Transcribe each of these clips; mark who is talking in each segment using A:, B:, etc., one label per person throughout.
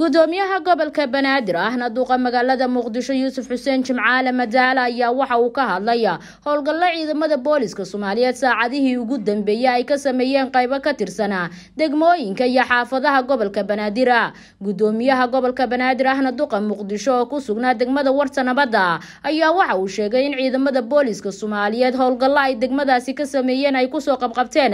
A: gudoomiyaha gobolka banaadir ahna duqa magaalada muqdisho yuusuf xuseen jimcaale madaala ayaa waxa uu ka hadlay howlgallo ciidamada booliska soomaaliyeed saacadihii ugu dambeeyey ay ka sameeyeen qaybo ka tirsanaa degmooyinka iyo xaafadaha gobolka banaadir gudoomiyaha gobolka banaadir ahna duqa muqdisho oo ku sugnaa degmada warta nabadda ayaa waxa uu sheegay in ciidamada booliska soomaaliyeed howlgallo ay degmadaasi ka sameeyeen ay kusoo qabqabteen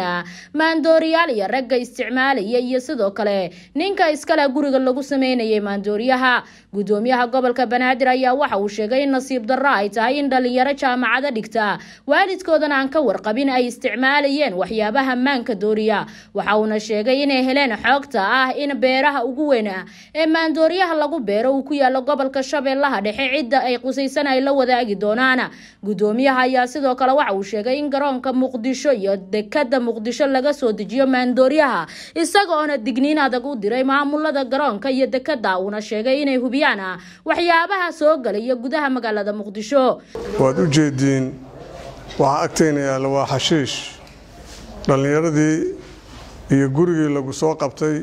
A: maandooriyaal iyo ragga isticmaalaya iyo sidoo kale ninka iskale guriga lagu sameynayay maandooriyaha gudoomiyaha gobolka banaadir ayaa waxa uu sheegay in nasiib darro ay tahay in dhalinyaro jaamacado dhigta waalidkoodan aan ka warqabin ay isticmaalayeen waxyaabaha maanka dooriya waxa uuna sheegay inay heleen xoogta ah in beeraha ugu weyn ee maandooriyaha lagu beero uu ku yaalo gobolka shabeellaha dhexe cidda ay qusaysan ay la wadaagi doonaan gudoomiyaha ayaa sidoo kale waxa uu sheegay in garoonka muqdisho iyo dekada muqdisho laga soo dejiyo maandooriyaha isagoona oona digniin adag u diray maamulada garoonka iyo dekada uuna sheegay inay hubiyaan waxyaabaha soo galaya gudaha magaalada muqdisho
B: waad u jeediin waxaa agtayna yaalla waa xashiish dhallinyaradii iyo gurigii lagu soo qabtay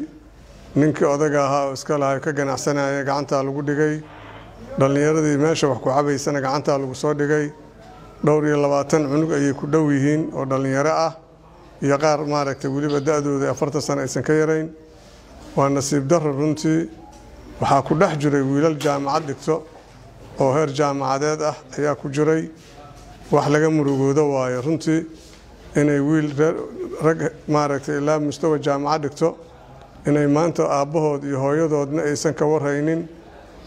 B: ninkii odaga ahaa oo iska lahay ka ganacsanaya gacantaa lagu dhigay dhallinyaradii meesha wax ku cabaysana gacantaa lagu soo dhigay dhowr iyo labaatan cunug ayay ku dhow yihiin oo dhallinyaro ah iyo qaar maaragtay weliba da-dooda afartan sano aysan ka yarayn waa nasiib daro runtii waxaa ku dhex jiray wiilal jaamacad dhigto oo heer jaamacadeed ah ayaa ku jiray wax laga murugoodo waayo runtii inay wiil rag maaragtay ilaa mustawa jaamacad dhigto inay maanta aabbahood iyo hooyadoodna aysan ka warraynin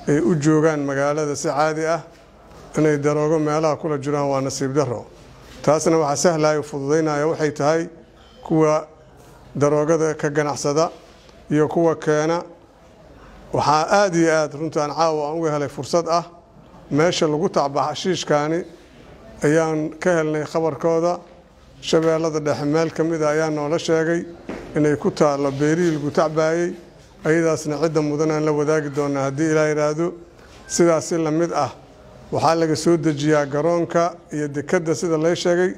B: ay u joogaan magaalada si caadi ah inay daroogo meelaha kula jiraan waa nasiib daro taasna waxaa sahlayo fududaynaya waxay tahay kuwa daroogada ka ganacsada iyo kuwa keena waxaa aad iyo aad runtaan caawa aan uga helay fursad ah meesha lagu tacbaxa xashiishkaani ayaan ka helnay khabarkooda shabeellada dhexe meel ka mida ah ayaa noola sheegay inay ku taallo beerihii lagu tacbaayey ayadaasna cidda mudanaan la wadaagi doonnaa haddii ilaa yidhaahdo sidaasi la mid ah waxaa laga soo dejiyaa garoonka iyo dekedda sida lay sheegay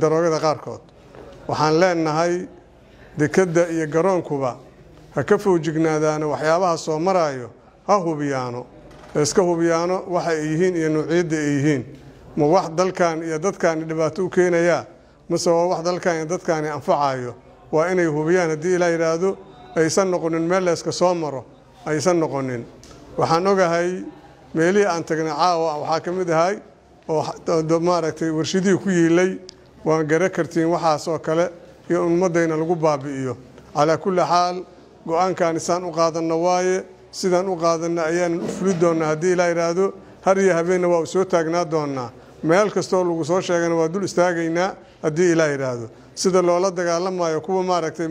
B: daroogada qaarkood waxaan leenahay dekedda iyo garoonkuba ha ka fowjignaadaana waxyaabaha soo maraayo ha hubiyaano iska hubiyaano waxa ay yihiin iyo nuuciyadda ay yihiin ma wax dalkan iyo dadkaani dhibaato u keenayaa mise waa wax dalkan iyo dadkaani anfacaayo waa inay hubiyaan haddii ilaa yidhaahdo aysan noqonin meel layska soo maro aysan noqonin waxaan ogahay meelihii aan tagnay caawa ah, waxaa ka mid ahay oo maaragtay warshadihii ku yiilay waan gara kartiin waxaas oo kale iyo ummadayna lagu baabi'iyo calaa kulli xaal go-aankan isaan u qaadanno waaye sidaan u qaadanna ayaanan u fuli doonnaa haddii ilaa idhaahdo har iyo habeenna waa u soo taagnaa doonnaa meel kastoo lagu soo sheegana waa dul istaagaynaa haddii ilaa idhaahdo sida loola dagaalamaayo kuwa maaragtay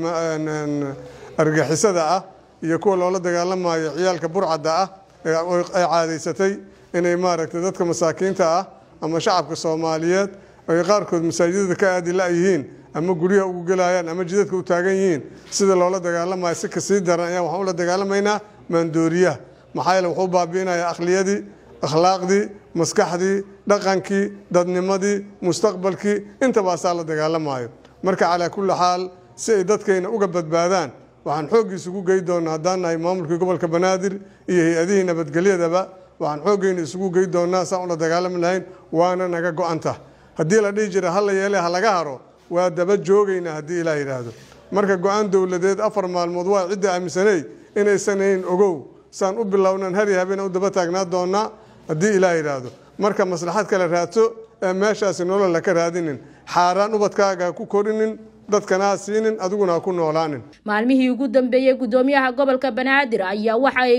B: argixisada ah iyo kuwa loola dagaalamaayo ciyaalka burcadda ah ay caadaysatay inay maaragtay dadka masaakiinta ah ama shacabka soomaaliyeed ay qaarkood masaajidada ka aadila yihiin ama guryaha ugu gelayaan ama jidadka u taagan yihiin sida loola dagaalamayo si kasii daran ayaa waxaan ula dagaalamaynaa maandooriyaha maxaa yeele wuxuu baabi'inayaa akhliyadii akhlaaqdii maskaxdii dhaqankii dadnimadii mustaqbalkii intabaasaa la dagaalamaayo marka calaa kulli xaal si ay dadkayna uga badbaadaan waxaan xooggiis ugu gey doonaa haddaan nahay maamulkii gobolka banaadir iyo hay-adihii nabadgelyadaba waxaan xooggeyna isugu gey doonnaa saan una dagaalami lahayn waana naga go-anta haddii la dhihi jira ha la yeele ha laga haro waa daba joogaynaa haddii ilaah yidhaahdo marka go-aan dowladeed afar maalmood waa cidda aaminsaney inaysan ahayn ogow saan u bilownan hari habeen u daba taagnaa doonnaa haddii ilaah yidhaahdo marka maslaxad kale raadso ee meeshaasi nolol ka raadinin xaaraan ubadkaaga ha ku korinin dadkana ha siinin adiguna ha ku noolaanin
A: maalmihii ugu dambeeyey guddoomiyaha gobolka banaadir ayaa waxaay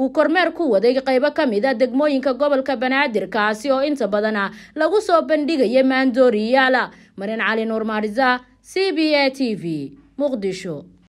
A: uu kormeer ku waday qaybo ka mid a ah degmooyinka gobolka banaadir kaasi oo inta badan lagu soo bandhigaya maandooriyaala marin cali nuur maarisa c b a t v muqdisho